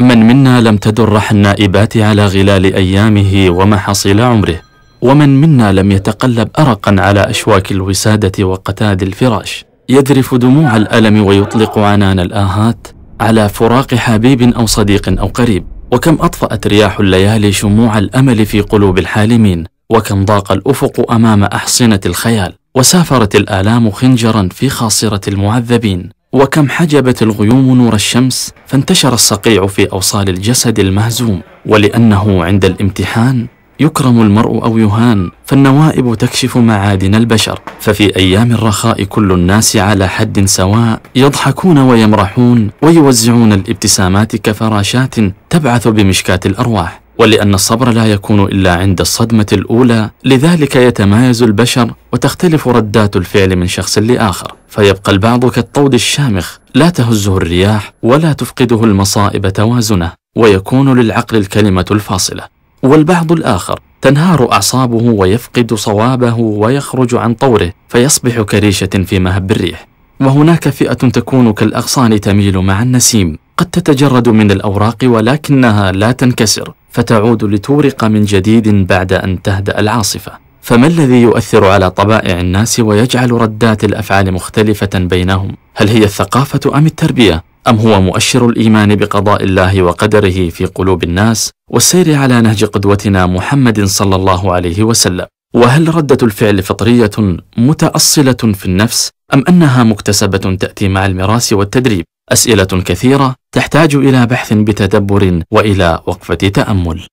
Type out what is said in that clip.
من منا لم تدرح النائبات على غلال أيامه ومحاصيل عمره ومن منا لم يتقلب أرقا على أشواك الوسادة وقتاد الفراش يذرف دموع الألم ويطلق عنان الآهات على فراق حبيب أو صديق أو قريب وكم أطفأت رياح الليالي شموع الأمل في قلوب الحالمين وكم ضاق الأفق أمام أحصنة الخيال وسافرت الآلام خنجرا في خاصرة المعذبين وكم حجبت الغيوم نور الشمس فانتشر الصقيع في أوصال الجسد المهزوم ولأنه عند الامتحان يكرم المرء أو يهان فالنوائب تكشف معادن البشر ففي أيام الرخاء كل الناس على حد سواء يضحكون ويمرحون ويوزعون الابتسامات كفراشات تبعث بمشكاة الأرواح ولأن الصبر لا يكون إلا عند الصدمة الأولى لذلك يتمايز البشر وتختلف ردات الفعل من شخص لآخر فيبقى البعض كالطود الشامخ لا تهزه الرياح ولا تفقده المصائب توازنه ويكون للعقل الكلمة الفاصلة والبعض الآخر تنهار أعصابه ويفقد صوابه ويخرج عن طوره فيصبح كريشة في مهب الريح وهناك فئة تكون كالأغصان تميل مع النسيم قد تتجرد من الأوراق ولكنها لا تنكسر فتعود لتورق من جديد بعد أن تهدأ العاصفة فما الذي يؤثر على طبائع الناس ويجعل ردات الافعال مختلفه بينهم هل هي الثقافه ام التربيه ام هو مؤشر الايمان بقضاء الله وقدره في قلوب الناس والسير على نهج قدوتنا محمد صلى الله عليه وسلم وهل رده الفعل فطريه متاصله في النفس ام انها مكتسبه تاتي مع المراس والتدريب اسئله كثيره تحتاج الى بحث بتدبر والى وقفه تامل